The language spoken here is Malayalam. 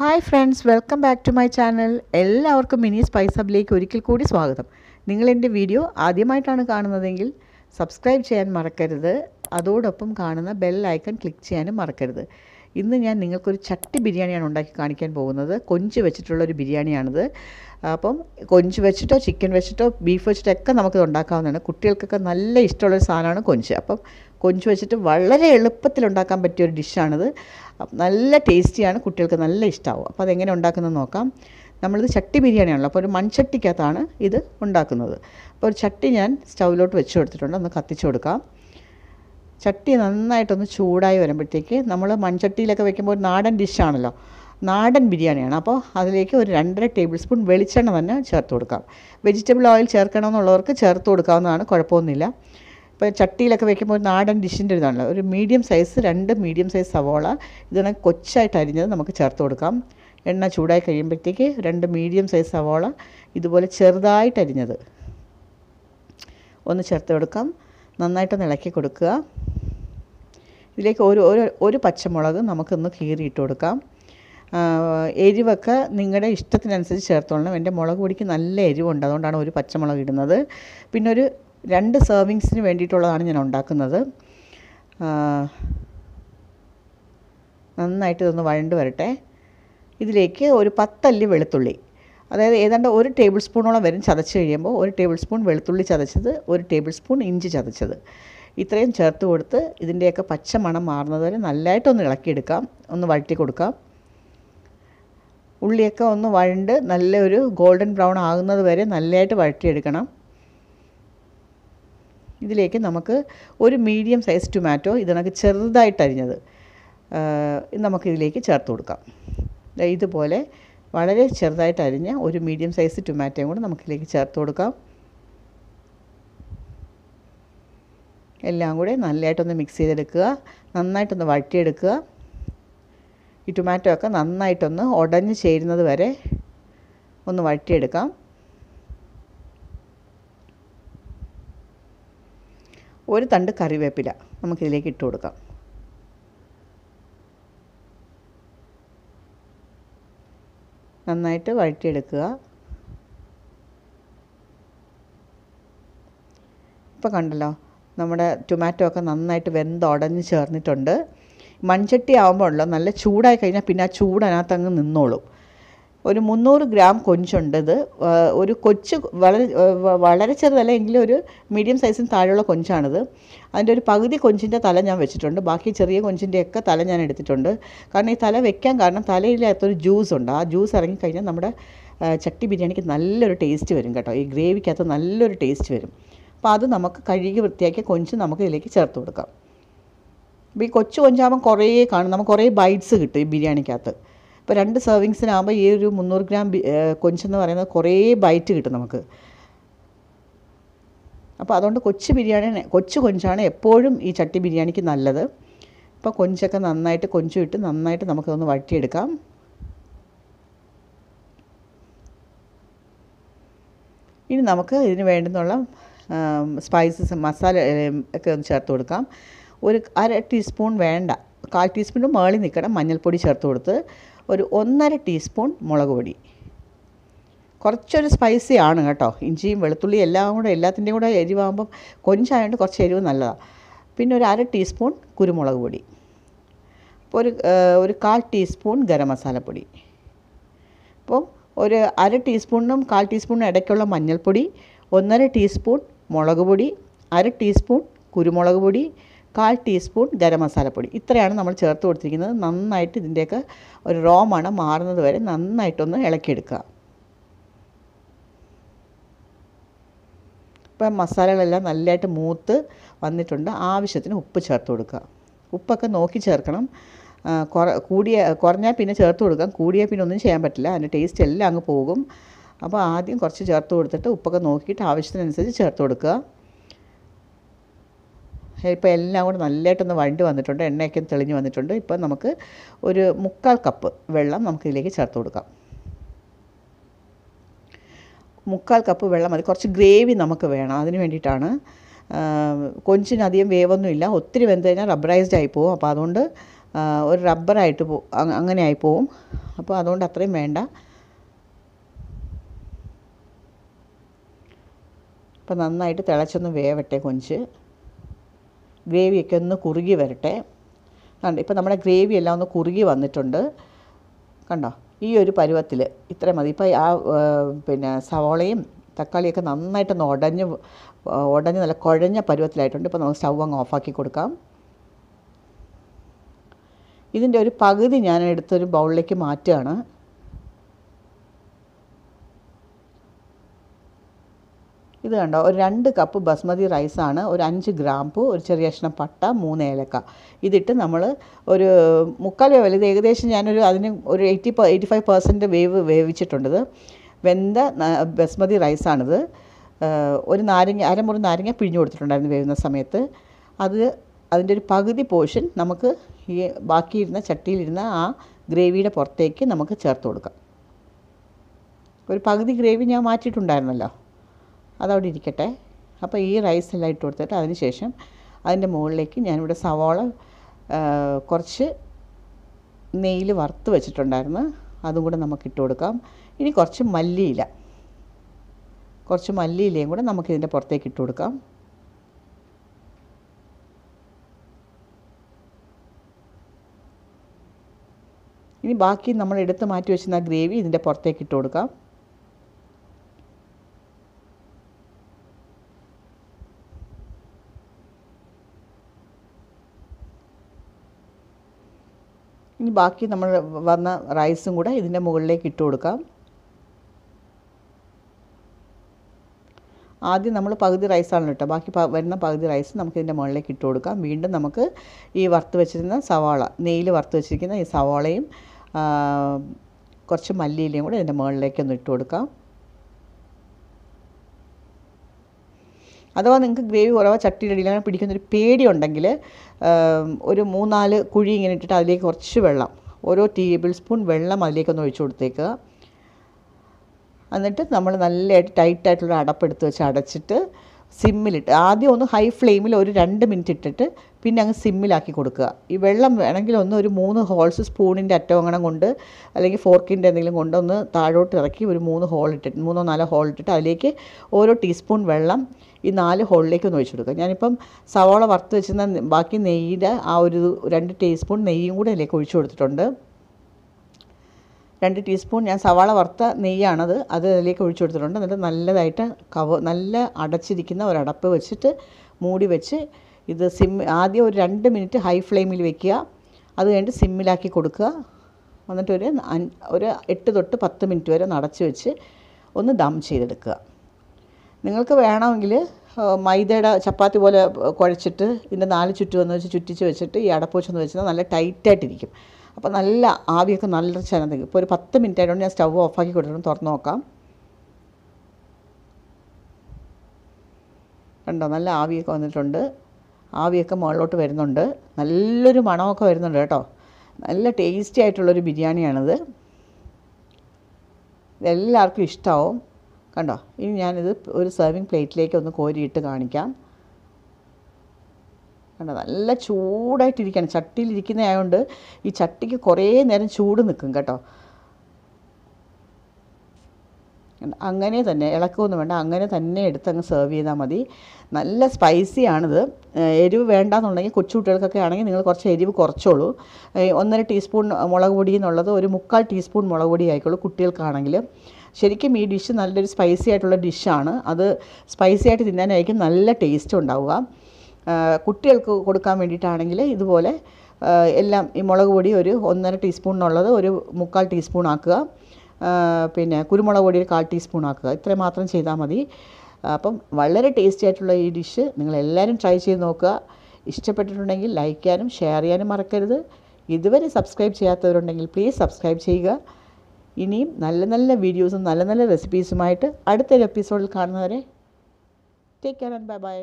hi friends welcome back to my channel എല്ലാവർക്കും മിനി സ്പൈസ് ഹബിലേക്ക് ഒരിക്കൽ കൂടി സ്വാഗതം നിങ്ങൾ എൻ്റെ വീഡിയോ ആദ്യമായിട്ടാണ് കാണുന്നതെങ്കിൽ സബ്സ്ക്രൈബ് ചെയ്യാൻ മറക്കരുത് അതോടൊപ്പം കാണുന്ന ബെൽ ഐക്കൺ ക്ലിക്ക് ചെയ്യാനും മറക്കരുത് ഇന്ന് ഞാൻ നിങ്ങൾക്കൊരു ചട്ടി ബിരിയാണിയാണ് ഉണ്ടാക്കി കാണിക്കാൻ പോകുന്നത് കൊഞ്ച് വെച്ചിട്ടുള്ളൊരു ബിരിയാണിയാണിത് അപ്പം കൊഞ്ച് വെച്ചിട്ടോ ചിക്കൻ വെച്ചിട്ടോ ബീഫ് വെച്ചിട്ടൊക്കെ നമുക്കിത് ഉണ്ടാക്കാവുന്നതാണ് കുട്ടികൾക്കൊക്കെ നല്ല ഇഷ്ടമുള്ളൊരു സാധനമാണ് കൊഞ്ച് അപ്പം കൊഞ്ച് വെച്ചിട്ട് വളരെ എളുപ്പത്തിൽ ഉണ്ടാക്കാൻ പറ്റിയ ഒരു ഡിഷാണിത് നല്ല ടേസ്റ്റിയാണ് കുട്ടികൾക്ക് നല്ല ഇഷ്ടമാവും അപ്പോൾ അതെങ്ങനെ ഉണ്ടാക്കുന്നത് നോക്കാം നമ്മളിത് ചട്ടി ബിരിയാണിയാണല്ലോ അപ്പോൾ ഒരു മൺചട്ടിക്കകത്താണ് ഇത് ഉണ്ടാക്കുന്നത് അപ്പോൾ ഒരു ചട്ടി ഞാൻ സ്റ്റൗവിലോട്ട് വെച്ച് കൊടുത്തിട്ടുണ്ട് ഒന്ന് കത്തിച്ചു കൊടുക്കാം ചട്ടി നന്നായിട്ടൊന്ന് ചൂടായി വരുമ്പോഴത്തേക്ക് നമ്മൾ മൺചട്ടിയിലൊക്കെ വെക്കുമ്പോൾ ഒരു നാടൻ ഡിഷാണല്ലോ നാടൻ ബിരിയാണിയാണ് അപ്പോൾ അതിലേക്ക് ഒരു രണ്ടര ടേബിൾ സ്പൂൺ വെളിച്ചെണ്ണ തന്നെ ചേർത്ത് കൊടുക്കാം വെജിറ്റബിൾ ഓയിൽ ചേർക്കണമെന്നുള്ളവർക്ക് ചേർത്ത് കൊടുക്കാവുന്നതാണ് കുഴപ്പമൊന്നുമില്ല ഇപ്പോൾ ചട്ടിയിലൊക്കെ വയ്ക്കുമ്പോൾ ഒരു നാടൻ ഡിഷിൻ്റെ ഇതാണല്ലോ ഒരു മീഡിയം സൈസ് രണ്ട് മീഡിയം സൈസ് സവോള ഇതാണ് കൊച്ചായിട്ട് അരിഞ്ഞത് നമുക്ക് ചേർത്ത് കൊടുക്കാം എണ്ണ ചൂടായി കഴിയുമ്പോഴത്തേക്ക് രണ്ട് മീഡിയം സൈസ് സവോള ഇതുപോലെ ചെറുതായിട്ട് അരിഞ്ഞത് ഒന്ന് ചേർത്ത് കൊടുക്കാം നന്നായിട്ടൊന്ന് ഇളക്കി കൊടുക്കുക ഇതിലേക്ക് ഒരു ഒരു ഒരു പച്ചമുളക് നമുക്കൊന്ന് കീറിയിട്ട് കൊടുക്കാം എരിവൊക്കെ നിങ്ങളുടെ ഇഷ്ടത്തിനനുസരിച്ച് ചേർത്തോളണം എൻ്റെ മുളക് പൊടിക്ക് നല്ല എരിവുണ്ട് അതുകൊണ്ടാണ് ഒരു പച്ചമുളക് ഇടുന്നത് പിന്നെ ഒരു രണ്ട് സെർവിങ്സിന് വേണ്ടിയിട്ടുള്ളതാണ് ഞാൻ ഉണ്ടാക്കുന്നത് നന്നായിട്ട് ഇതൊന്ന് വഴണ്ട് വരട്ടെ ഇതിലേക്ക് ഒരു പത്തല്ലി വെളുത്തുള്ളി അതായത് ഏതാണ്ട് ഒരു ടേബിൾ സ്പൂണോളം വരും ചതച്ച് കഴിയുമ്പോൾ ഒരു ടേബിൾ സ്പൂൺ വെളുത്തുള്ളി ചതച്ചത് ഒരു ടേബിൾ സ്പൂൺ ഇഞ്ചി ചതച്ചത് ഇത്രയും ചേർത്ത് കൊടുത്ത് ഇതിൻ്റെയൊക്കെ പച്ച മണം മാറുന്നതുവരെ നല്ലതായിട്ടൊന്ന് ഇളക്കിയെടുക്കാം ഒന്ന് വഴറ്റി കൊടുക്കാം ഉള്ളിയൊക്കെ ഒന്ന് വഴണ്ട് നല്ലൊരു ഗോൾഡൻ ബ്രൗൺ ആകുന്നത് വരെ നല്ലതായിട്ട് വഴറ്റിയെടുക്കണം ഇതിലേക്ക് നമുക്ക് ഒരു മീഡിയം സൈസ് ടൊമാറ്റോ ഇതിനൊക്കെ ചെറുതായിട്ട് അരിഞ്ഞത് നമുക്കിതിലേക്ക് ചേർത്ത് കൊടുക്കാം ഇതുപോലെ വളരെ ചെറുതായിട്ട് അരിഞ്ഞ ഒരു മീഡിയം സൈസ് ടൊമാറ്റോയും കൂടെ നമുക്കിതിലേക്ക് ചേർത്ത് കൊടുക്കാം എല്ലാം കൂടെ നല്ലതായിട്ടൊന്ന് മിക്സ് ചെയ്തെടുക്കുക നന്നായിട്ടൊന്ന് വഴറ്റിയെടുക്കുക ഈ ടൊമാറ്റോ ഒക്കെ നന്നായിട്ടൊന്ന് ഉടഞ്ഞ് ചേരുന്നത് വരെ ഒന്ന് വഴറ്റിയെടുക്കാം ഒരു തണ്ട് കറിവേപ്പില നമുക്കിതിലേക്ക് ഇട്ട് കൊടുക്കാം നന്നായിട്ട് വഴറ്റിയെടുക്കുക ഇപ്പോൾ കണ്ടല്ലോ നമ്മുടെ ടൊമാറ്റോ ഒക്കെ നന്നായിട്ട് വെന്തുടഞ്ഞ് ചേർന്നിട്ടുണ്ട് മൺചട്ടി ആകുമ്പോൾ നല്ല ചൂടായി കഴിഞ്ഞാൽ പിന്നെ ആ ചൂട് നിന്നോളും ഒരു മുന്നൂറ് ഗ്രാം കൊഞ്ചുണ്ടത് ഒരു കൊച്ചു വളരെ വളരെ ചെറുതല്ല എങ്കിലും ഒരു മീഡിയം സൈസിന് താഴെയുള്ള കൊഞ്ചാണിത് അതിൻ്റെ ഒരു പകുതി കൊഞ്ചിൻ്റെ തല ഞാൻ വെച്ചിട്ടുണ്ട് ബാക്കി ചെറിയ കൊഞ്ചിൻ്റെയൊക്കെ തല ഞാൻ എടുത്തിട്ടുണ്ട് കാരണം ഈ തല വെക്കാൻ കാരണം തലയില്ലാത്തൊരു ജ്യൂസ് ഉണ്ട് ആ ജ്യൂസ് ഇറങ്ങിക്കഴിഞ്ഞാൽ നമ്മുടെ ചട്ടി ബിരിയാണിക്ക് നല്ലൊരു ടേസ്റ്റ് വരും കേട്ടോ ഈ ഗ്രേവിക്കകത്ത് നല്ലൊരു ടേസ്റ്റ് വരും അപ്പോൾ അത് നമുക്ക് കഴുകി വൃത്തിയാക്കിയ കൊഞ്ച് നമുക്ക് ഇതിലേക്ക് ചേർത്ത് കൊടുക്കാം അപ്പോൾ ഈ കൊച്ചു കൊഞ്ചാകുമ്പോൾ കുറേ കാണും നമുക്ക് കുറേ ബൈറ്റ്സ് കിട്ടും ഈ ബിരിയാണിക്കകത്ത് അപ്പോൾ രണ്ട് സെർവിങ്സിനാകുമ്പോൾ ഈ ഒരു മുന്നൂറ് ഗ്രാം കൊഞ്ചെന്ന് പറയുന്നത് കുറേ ബൈറ്റ് കിട്ടും നമുക്ക് അപ്പോൾ അതുകൊണ്ട് കൊച്ചു ബിരിയാണി കൊച്ചു കൊഞ്ചാണ് എപ്പോഴും ഈ ചട്ടി ബിരിയാണിക്ക് നല്ലത് അപ്പോൾ കൊഞ്ചൊക്കെ നന്നായിട്ട് കൊഞ്ചും ഇട്ട് നന്നായിട്ട് നമുക്കതൊന്ന് വഴറ്റിയെടുക്കാം ഇനി നമുക്ക് ഇതിന് വേണ്ടുന്നുള്ള സ്പൈസസ് മസാല ഒക്കെ ഒന്ന് ചേർത്ത് കൊടുക്കാം ഒരു അര ടീസ്പൂൺ വേണ്ട കാൽ ടീസ്പൂൺ മേളിൽ നിൽക്കണം മഞ്ഞൾപ്പൊടി ചേർത്ത് കൊടുത്ത് ഒരു ഒന്നര ടീസ്പൂൺ മുളക് പൊടി കുറച്ചൊരു സ്പൈസി ആണ് കേട്ടോ ഇഞ്ചിയും വെളുത്തുള്ളിയും എല്ലാം കൂടെ എല്ലാത്തിൻ്റെയും കൂടെ എരിവാകുമ്പം കൊഞ്ചായതുകൊണ്ട് കുറച്ച് എരിവ് നല്ലതാണ് പിന്നെ ഒരു അര ടീസ്പൂൺ കുരുമുളക് പൊടി അപ്പോൾ ഒരു ഒരു കാൽ ടീസ്പൂൺ ഗരം മസാലപ്പൊടി അപ്പോൾ ഒരു അര ടീസ്പൂണിനും കാൽ ടീസ്പൂണിനും ഇടയ്ക്കുള്ള മഞ്ഞൾപ്പൊടി ഒന്നര ടീസ്പൂൺ മുളക് പൊടി അര ടീസ്പൂൺ കുരുമുളക് പൊടി കാൽ ടീസ്പൂൺ ഗരം മസാലപ്പൊടി ഇത്രയാണ് നമ്മൾ ചേർത്ത് കൊടുത്തിരിക്കുന്നത് നന്നായിട്ട് ഇതിൻ്റെയൊക്കെ ഒരു റോ മണം മാറുന്നത് വരെ നന്നായിട്ടൊന്ന് ഇളക്കിയെടുക്കുക ഇപ്പം മസാലകളെല്ലാം നല്ലതായിട്ട് മൂത്ത് വന്നിട്ടുണ്ട് ആവശ്യത്തിന് ഉപ്പ് ചേർത്ത് കൊടുക്കുക ഉപ്പൊക്കെ നോക്കി ചേർക്കണം കുറ കൂടിയ കുറഞ്ഞാൽ പിന്നെ ചേർത്ത് കൊടുക്കാം കൂടിയാൽ പിന്നെ ഒന്നും ചെയ്യാൻ പറ്റില്ല അതിൻ്റെ ടേസ്റ്റ് എല്ലാം അങ്ങ് പോകും അപ്പോൾ ആദ്യം കുറച്ച് ചേർത്ത് കൊടുത്തിട്ട് ഉപ്പൊക്കെ നോക്കിയിട്ട് ആവശ്യത്തിനനുസരിച്ച് ചേർത്ത് കൊടുക്കുക ഇപ്പോൾ എല്ലാം കൂടെ നല്ലതായിട്ടൊന്ന് വഴണ്ടി വന്നിട്ടുണ്ട് എണ്ണയൊക്കെ തെളിഞ്ഞ് വന്നിട്ടുണ്ട് ഇപ്പം നമുക്ക് ഒരു മുക്കാൽ കപ്പ് വെള്ളം നമുക്കിതിലേക്ക് ചേർത്ത് കൊടുക്കാം മുക്കാൽ കപ്പ് വെള്ളം മതി കുറച്ച് ഗ്രേവി നമുക്ക് വേണം അതിന് വേണ്ടിയിട്ടാണ് കൊഞ്ചിനധികം വേവൊന്നുമില്ല ഒത്തിരി വെന്ത് കഴിഞ്ഞാൽ റബ്ബറൈസ്ഡ് ആയി പോവും അപ്പോൾ അതുകൊണ്ട് ഒരു റബ്ബറായിട്ട് പോ അങ്ങനെ ആയി പോവും അപ്പോൾ അതുകൊണ്ട് അത്രയും വേണ്ട അപ്പം നന്നായിട്ട് തിളച്ചൊന്ന് വേവട്ടെ കൊഞ്ച് ഗ്രേവിയൊക്കെ ഒന്ന് കുറുകി വരട്ടെ കണ്ടോ ഇപ്പോൾ നമ്മുടെ ഗ്രേവി എല്ലാം ഒന്ന് കുറുകി വന്നിട്ടുണ്ട് കണ്ടോ ഈ ഒരു പരുവത്തിൽ ഇത്രയും മതി ഇപ്പോൾ ആ പിന്നെ സവോളയും തക്കാളിയൊക്കെ നന്നായിട്ടൊന്ന് ഉടഞ്ഞ് ഉടഞ്ഞ് നല്ല കുഴഞ്ഞ പരുവത്തിലായിട്ടുണ്ട് ഇപ്പോൾ നമുക്ക് സ്റ്റൗ അങ്ങ് ഓഫാക്കി കൊടുക്കാം ഇതിൻ്റെ ഒരു പകുതി ഞാൻ എടുത്തൊരു ബൗളിലേക്ക് മാറ്റുകയാണ് ഇത് കണ്ടോ ഒരു രണ്ട് കപ്പ് ബസ്മതി റൈസാണ് ഒരു അഞ്ച് ഗ്രാമ്പു ഒരു ചെറിയ കഷ്ണം പട്ട മൂന്ന് ഏലക്ക ഇതിട്ട് നമ്മൾ ഒരു മുക്കാൽ വേവ് ഇത് ഏകദേശം ഞാനൊരു അതിന് ഒരു എയ്റ്റി എയ്റ്റി ഫൈവ് പെർസെൻറ്റ് വേവ് വേവിച്ചിട്ടുണ്ടത് വെന്ത ബസ്മതി റൈസാണിത് ഒരു നാരങ്ങ അരമുറി നാരങ്ങ പിഴിഞ്ഞു കൊടുത്തിട്ടുണ്ടായിരുന്നു വേവുന്ന സമയത്ത് അത് അതിൻ്റെ ഒരു പകുതി പോർഷൻ നമുക്ക് ഈ ബാക്കിയിരുന്ന ചട്ടിയിലിരുന്ന ആ ഗ്രേവിയുടെ പുറത്തേക്ക് നമുക്ക് ചേർത്ത് കൊടുക്കാം ഒരു പകുതി ഗ്രേവി ഞാൻ മാറ്റിയിട്ടുണ്ടായിരുന്നല്ലോ അതവിടെ ഇരിക്കട്ടെ അപ്പോൾ ഈ റൈസ് എല്ലാം ഇട്ട് കൊടുത്തിട്ട് അതിന് ശേഷം അതിൻ്റെ മുകളിലേക്ക് ഞാനിവിടെ സവാള കുറച്ച് നെയ്യിൽ വറുത്ത് വെച്ചിട്ടുണ്ടായിരുന്നു അതും കൂടെ നമുക്ക് ഇട്ട് കൊടുക്കാം ഇനി കുറച്ച് മല്ലിയില കുറച്ച് മല്ലിയിലയും കൂടെ നമുക്കിതിൻ്റെ പുറത്തേക്ക് ഇട്ട് കൊടുക്കാം ഇനി ബാക്കി നമ്മൾ എടുത്ത് മാറ്റി വെച്ചിരുന്ന ഗ്രേവി ഇതിൻ്റെ പുറത്തേക്ക് ഇട്ട് കൊടുക്കാം ഇനി ബാക്കി നമ്മൾ വന്ന റൈസും കൂടെ ഇതിൻ്റെ മുകളിലേക്ക് ഇട്ട് കൊടുക്കാം ആദ്യം നമ്മൾ പകുതി റൈസാണല്ലോ ഇട്ടോ ബാക്കി വരുന്ന പകുതി റൈസ് നമുക്ക് ഇതിൻ്റെ മുകളിലേക്ക് ഇട്ട് കൊടുക്കാം വീണ്ടും നമുക്ക് ഈ വറുത്ത് വെച്ചിരുന്ന സവാള നെയ്യിൽ വറുത്ത് വെച്ചിരിക്കുന്ന ഈ സവാളയും കുറച്ച് മല്ലിയിലയും കൂടെ ഇതിൻ്റെ മുകളിലേക്കൊന്ന് ഇട്ട് കൊടുക്കാം അഥവാ നിങ്ങൾക്ക് ഗ്രേവി കുറവാണ് ചട്ടിയുടെ അടിയിൽ അങ്ങനെ പിടിക്കുന്നൊരു പേടിയുണ്ടെങ്കിൽ ഒരു മൂന്നാല് കുഴി ഇങ്ങനെ ഇട്ടിട്ട് അതിലേക്ക് കുറച്ച് വെള്ളം ഓരോ ടേബിൾ സ്പൂൺ വെള്ളം അതിലേക്കൊന്ന് ഒഴിച്ചു കൊടുത്തേക്കുക എന്നിട്ട് നമ്മൾ നല്ലതായിട്ട് ടൈറ്റായിട്ടുള്ള അടപ്പെടുത്ത് വെച്ച് അടച്ചിട്ട് സിമ്മിലിട്ട് ആദ്യം ഒന്ന് ഹൈ ഫ്ലെയിമിൽ ഒരു രണ്ട് മിനിറ്റ് ഇട്ടിട്ട് പിന്നെ അങ്ങ് സിമ്മിലാക്കി കൊടുക്കുക ഈ വെള്ളം വേണമെങ്കിൽ ഒന്ന് ഒരു മൂന്ന് ഹോൾസ് സ്പൂണിൻ്റെ അറ്റവങ്ങണം കൊണ്ട് അല്ലെങ്കിൽ ഫോർക്കിൻ്റെ എന്തെങ്കിലും കൊണ്ടൊന്ന് താഴോട്ട് ഇറക്കി ഒരു മൂന്ന് ഹോൾ ഇട്ടിട്ട് മൂന്നോ നാലോ ഹോൾ ഇട്ടിട്ട് അതിലേക്ക് ഓരോ ടീസ്പൂൺ വെള്ളം ഈ നാല് ഹോളിലേക്ക് ഒന്ന് ഒഴിച്ചു കൊടുക്കുക ഞാനിപ്പം സവോള വറുത്ത് വെച്ചിരുന്ന ബാക്കി നെയ്യുടെ ആ ഒരു രണ്ട് ടീസ്പൂൺ നെയ്യും കൂടെ അതിലേക്ക് ഒഴിച്ചു കൊടുത്തിട്ടുണ്ട് രണ്ട് ടീസ്പൂൺ ഞാൻ സവാള വറുത്ത നെയ്യാണത് അത് അതിലേക്ക് ഒഴിച്ചു കൊടുത്തിട്ടുണ്ട് എന്നിട്ട് നല്ലതായിട്ട് കവ നല്ല അടച്ചിരിക്കുന്ന ഒരടപ്പ് വെച്ചിട്ട് മൂടി വെച്ച് ഇത് സിം ആദ്യം ഒരു രണ്ട് മിനിറ്റ് ഹൈ ഫ്ലെയിമിൽ വെക്കുക അത് കഴിഞ്ഞിട്ട് സിമ്മിലാക്കി കൊടുക്കുക എന്നിട്ട് ഒരു ഒരു എട്ട് തൊട്ട് പത്ത് മിനിറ്റ് വരെ നടച്ച് വെച്ച് ഒന്ന് ദം ചെയ്തെടുക്കുക നിങ്ങൾക്ക് വേണമെങ്കിൽ മൈദയുടെ ചപ്പാത്തി പോലെ കുഴച്ചിട്ട് ഇതിൻ്റെ നാല് ചുറ്റു വന്ന് വെച്ച് ചുറ്റിച്ച് വെച്ചിട്ട് ഈ അടപ്പുവെച്ചൊന്ന് വെച്ചാൽ നല്ല ടൈറ്റായിട്ടിരിക്കും അപ്പോൾ നല്ല ആവിയൊക്കെ നല്ല ചനം തയ്ക്കും ഇപ്പോൾ ഒരു പത്ത് മിനിറ്റ് ആയതുകൊണ്ട് ഞാൻ സ്റ്റവ് ഓഫാക്കി കൊടുക്കണം തുറന്ന് നോക്കാം കണ്ടോ നല്ല ആവിയൊക്കെ വന്നിട്ടുണ്ട് ആവിയൊക്കെ മുകളിലോട്ട് വരുന്നുണ്ട് നല്ലൊരു മണമൊക്കെ വരുന്നുണ്ട് കേട്ടോ നല്ല ടേസ്റ്റി ആയിട്ടുള്ളൊരു ബിരിയാണിയാണിത് ഇതെല്ലാവർക്കും ഇഷ്ടമാവും കണ്ടോ ഇനി ഞാനിത് ഒരു സെർവിങ് പ്ലേറ്റിലേക്ക് ഒന്ന് കോരിയിട്ട് കാണിക്കാം കണ്ടോ നല്ല ചൂടായിട്ടിരിക്കുകയാണ് ചട്ടിയിലിരിക്കുന്ന ആയതുകൊണ്ട് ഈ ചട്ടിക്ക് കുറേ നേരം ചൂട് നിൽക്കും കേട്ടോ അങ്ങനെ തന്നെ ഇളക്കൊന്നും വേണ്ട അങ്ങനെ തന്നെ എടുത്തങ്ങ് സെർവ് ചെയ്താൽ മതി നല്ല സ്പൈസി ആണിത് എരിവ് വേണ്ടാന്നുണ്ടെങ്കിൽ കൊച്ചു കുട്ടികൾക്കൊക്കെ ആണെങ്കിൽ നിങ്ങൾ കുറച്ച് എരിവ് കുറച്ചോളൂ ഒന്നര ടീസ്പൂൺ മുളക് പൊടി എന്നുള്ളത് ഒരു മുക്കാൽ ടീസ്പൂൺ മുളക് പൊടി ആയിക്കോളൂ കുട്ടികൾക്കാണെങ്കിൽ ശരിക്കും ഈ ഡിഷ് നല്ലൊരു സ്പൈസി ആയിട്ടുള്ള ഡിഷാണ് അത് സ്പൈസി ആയിട്ട് തിന്നാനായിരിക്കും നല്ല ടേസ്റ്റ് ഉണ്ടാവുക കുട്ടികൾക്ക് കൊടുക്കാൻ വേണ്ടിയിട്ടാണെങ്കിൽ ഇതുപോലെ എല്ലാം ഈ മുളക് പൊടി ഒരു ഒന്നര ടീസ്പൂണിനുള്ളത് ഒരു മുക്കാൽ ടീസ്പൂൺ ആക്കുക പിന്നെ കുരുമുളക് പൊടി ഒരു കാൽ ടീസ്പൂൺ ആക്കുക ഇത്രയും മാത്രം ചെയ്താൽ മതി അപ്പം വളരെ ടേസ്റ്റി ആയിട്ടുള്ള ഈ ഡിഷ് നിങ്ങളെല്ലാവരും ട്രൈ ചെയ്ത് നോക്കുക ഇഷ്ടപ്പെട്ടിട്ടുണ്ടെങ്കിൽ ലൈക്കാനും ചെയ്യാനും ഷെയർ ചെയ്യാനും മറക്കരുത് ഇതുവരെ സബ്സ്ക്രൈബ് ചെയ്യാത്തവരുണ്ടെങ്കിൽ പ്ലീസ് സബ്സ്ക്രൈബ് ചെയ്യുക ഇനിയും നല്ല നല്ല വീഡിയോസും നല്ല നല്ല റെസിപ്പീസുമായിട്ട് അടുത്തൊരു എപ്പിസോഡിൽ കാണുന്നവരെ take care and bye by